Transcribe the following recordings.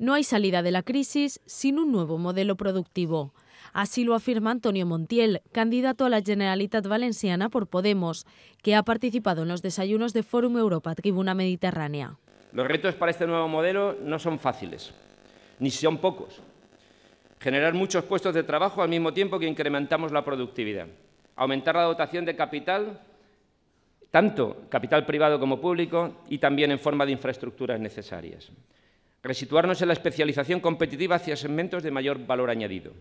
No hay salida de la crisis sin un nuevo modelo productivo. Así lo afirma Antonio Montiel, candidato a la Generalitat Valenciana por Podemos, que ha participado en los desayunos de Fórum Europa Tribuna Mediterránea. Los retos para este nuevo modelo no son fáciles, ni son pocos. Generar muchos puestos de trabajo al mismo tiempo que incrementamos la productividad. Aumentar la dotación de capital, tanto capital privado como público, y también en forma de infraestructuras necesarias resituarnos en la especialización competitiva hacia segmentos de mayor valor añadido,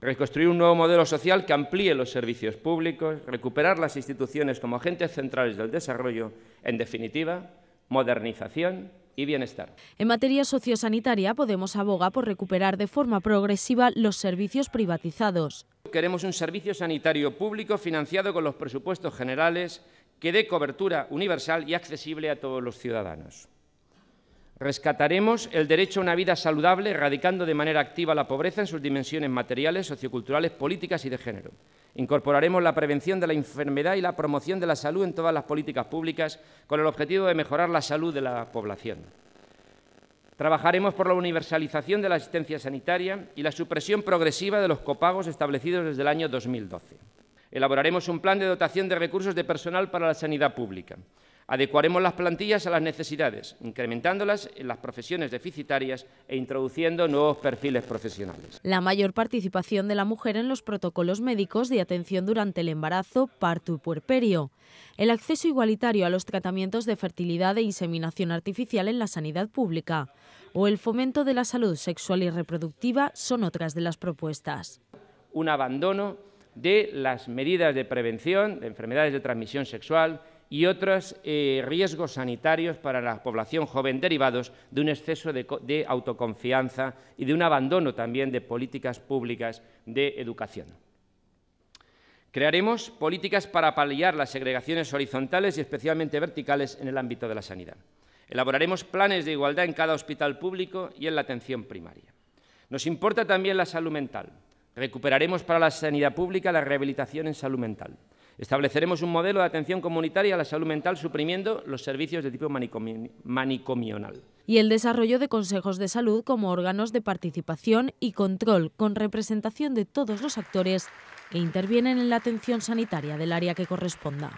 reconstruir un nuevo modelo social que amplíe los servicios públicos, recuperar las instituciones como agentes centrales del desarrollo, en definitiva, modernización y bienestar. En materia sociosanitaria, Podemos aboga por recuperar de forma progresiva los servicios privatizados. Queremos un servicio sanitario público financiado con los presupuestos generales que dé cobertura universal y accesible a todos los ciudadanos. Rescataremos el derecho a una vida saludable, erradicando de manera activa la pobreza en sus dimensiones materiales, socioculturales, políticas y de género. Incorporaremos la prevención de la enfermedad y la promoción de la salud en todas las políticas públicas, con el objetivo de mejorar la salud de la población. Trabajaremos por la universalización de la asistencia sanitaria y la supresión progresiva de los copagos establecidos desde el año 2012. Elaboraremos un plan de dotación de recursos de personal para la sanidad pública. Adecuaremos las plantillas a las necesidades, incrementándolas en las profesiones deficitarias e introduciendo nuevos perfiles profesionales. La mayor participación de la mujer en los protocolos médicos de atención durante el embarazo, parto y puerperio. El acceso igualitario a los tratamientos de fertilidad e inseminación artificial en la sanidad pública o el fomento de la salud sexual y reproductiva son otras de las propuestas. Un abandono de las medidas de prevención de enfermedades de transmisión sexual, y otros eh, riesgos sanitarios para la población joven derivados de un exceso de, de autoconfianza y de un abandono también de políticas públicas de educación. Crearemos políticas para paliar las segregaciones horizontales y especialmente verticales en el ámbito de la sanidad. Elaboraremos planes de igualdad en cada hospital público y en la atención primaria. Nos importa también la salud mental. Recuperaremos para la sanidad pública la rehabilitación en salud mental. Estableceremos un modelo de atención comunitaria a la salud mental suprimiendo los servicios de tipo manicomional. Y el desarrollo de consejos de salud como órganos de participación y control con representación de todos los actores que intervienen en la atención sanitaria del área que corresponda.